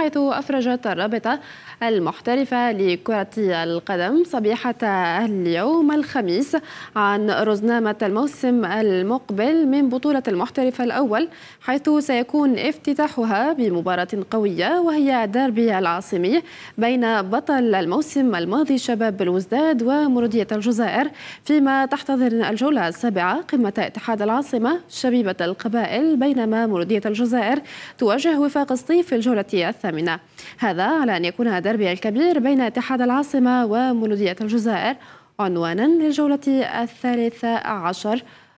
حيث أفرجت الرابطة المحترفة لكرة القدم صبيحة اليوم الخميس عن رزنامة الموسم المقبل من بطولة المحترفة الأول حيث سيكون افتتاحها بمباراة قوية وهي داربي العاصمي بين بطل الموسم الماضي شباب بلوزداد ومرودية الجزائر فيما تحتضن الجولة السابعة قمة اتحاد العاصمة شبيبة القبائل بينما مرودية الجزائر تواجه وفاق سطيف في الجولة الثانية الثامنة هذا على أن يكون دربي الكبير بين اتحاد العاصمة ومولودية الجزائر عنوانا للجولة الثالثة عشر